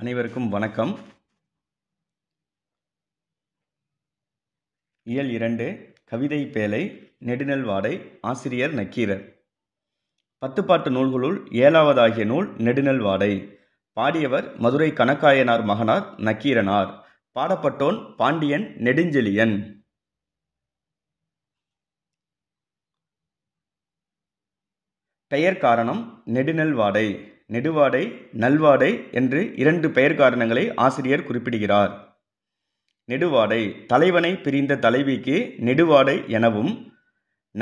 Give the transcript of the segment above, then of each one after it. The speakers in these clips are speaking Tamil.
அனைவருக்கும் வணக்கம் இயல் இரண்டு கவிதை பேலை நெடுநல் வாடை ஆசிரியர் நக்கீரர் பத்துப்பாட்டு நூல்களுள் ஏழாவதாகிய நூல் நெடுநல் வாடை பாடியவர் மதுரை கணக்காயனார் மகனார் நக்கீரனார் பாடப்பட்டோன் பாண்டியன் நெடுஞ்செழியன் பெயர் காரணம் நெடுநல் வாடை நெடுவாடை நல்வாடை என்று இரண்டு பெயர் காரணங்களை ஆசிரியர் குறிப்பிடுகிறார் நெடுவாடை தலைவனை பிரிந்த தலைவிக்கு நெடுவாடை எனவும்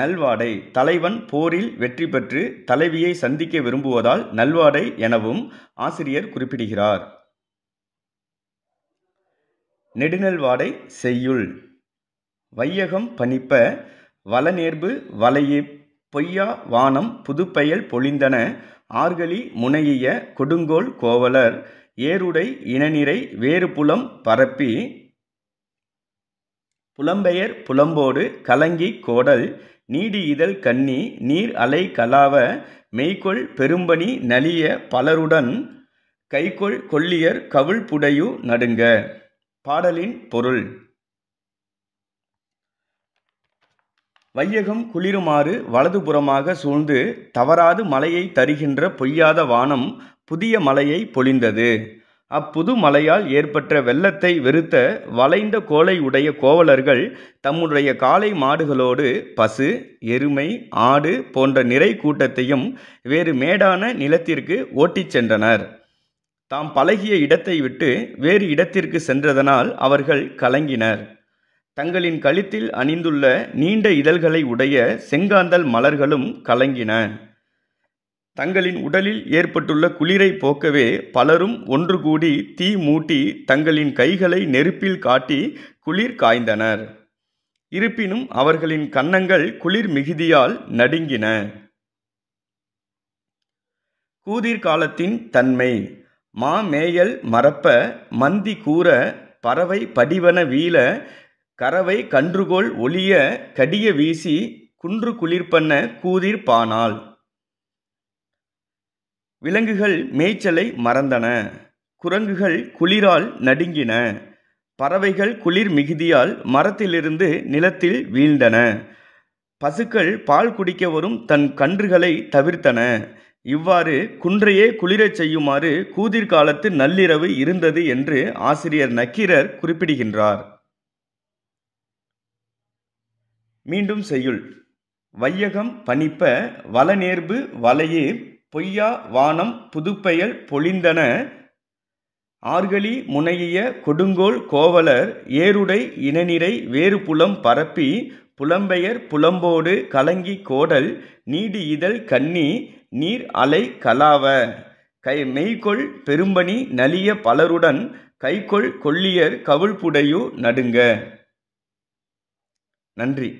நல்வாடை தலைவன் போரில் வெற்றி பெற்று தலைவியை சந்திக்க விரும்புவதால் நல்வாடை எனவும் ஆசிரியர் குறிப்பிடுகிறார் நெடுநல்வாடை செய்யுள் வையகம் பணிப்ப வளநேர்பு வலையே பொய்யா வானம் புதுப்பெயல் பொழிந்தன ஆர்கலி முனையிய கொடுங்கோல் கோவலர் ஏருடை இனநிறை வேறு புலம் பரப்பி புலம்பெயர் புலம்போடு கலங்கி கோடல் நீடி இதழ் கண்ணி நீர் அலை கலாவ மெய்கொள் பெரும்பணி நலிய பலருடன் கைகொள் கொள்ளியர் கவுள் புடையு நடுங்க பாடலின் பொருள் வையகம் குளிருமாறு வலதுபுறமாக சூழ்ந்து தவறாது மலையை தருகின்ற பொய்யாத வானம் புதிய மலையை பொழிந்தது அப்புது மலையால் ஏற்பட்ட வெள்ளத்தை வெறுத்த வளைந்த கோலை உடைய கோவலர்கள் தம்முடைய காளை மாடுகளோடு பசு எருமை ஆடு போன்ற நிறை கூட்டத்தையும் வேறு மேடான நிலத்திற்கு ஓட்டிச் சென்றனர் தாம் பழகிய இடத்தை விட்டு வேறு இடத்திற்கு சென்றதனால் அவர்கள் கலங்கினர் தங்களின் கழுத்தில் அணிந்துள்ள நீண்ட இதழ்களை உடைய செங்காந்தல் மலர்களும் கலங்கின தங்களின் உடலில் ஏற்பட்டுள்ள குளிரை போக்கவே பலரும் ஒன்று கூடி தீ மூட்டி தங்களின் கைகளை நெருப்பில் காட்டி குளிர் காய்ந்தனர் இருப்பினும் அவர்களின் கன்னங்கள் குளிர் மிகுதியால் நடுங்கின கூதிர் காலத்தின் தன்மை மாமேயல் மறப்ப மந்தி கூற பறவை படிவன வீழ கரவை கன்றுகோள் ஒளிய கடிய வீசி குன்று குளிர்பண்ண கூதிர் பானாள் விலங்குகள் மேய்ச்சலை மறந்தன குரங்குகள் குளிரால் நடுங்கின பறவைகள் குளிர் மிகுதியால் மரத்திலிருந்து நிலத்தில் வீழ்ந்தன பசுக்கள் பால் குடிக்க வரும் தன் கன்றுகளை தவிர்த்தன இவ்வாறு குன்றையே குளிரச் செய்யுமாறு கூதிர்காலத்து நள்ளிரவு இருந்தது என்று ஆசிரியர் நக்கீரர் குறிப்பிடுகின்றார் மீண்டும் செய்யுள் வையகம் பணிப்ப வலநேர்பு வலையே பொய்யா வானம் புதுப்பெயல் பொழிந்தன ஆர்கழி முனையிய கொடுங்கோல் கோவலர் ஏருடை இனநிறை வேறு புலம் பரப்பி புலம்பெயர் புலம்போடு கலங்கி கோடல் நீடு இதழ் கண்ணி நீர் அலை கலாவ கை மெய்கொள் பெரும்பணி நலிய பலருடன் கைக்கொள் கொள்ளியர் கவுள்புடையு நடுங்க நன்றி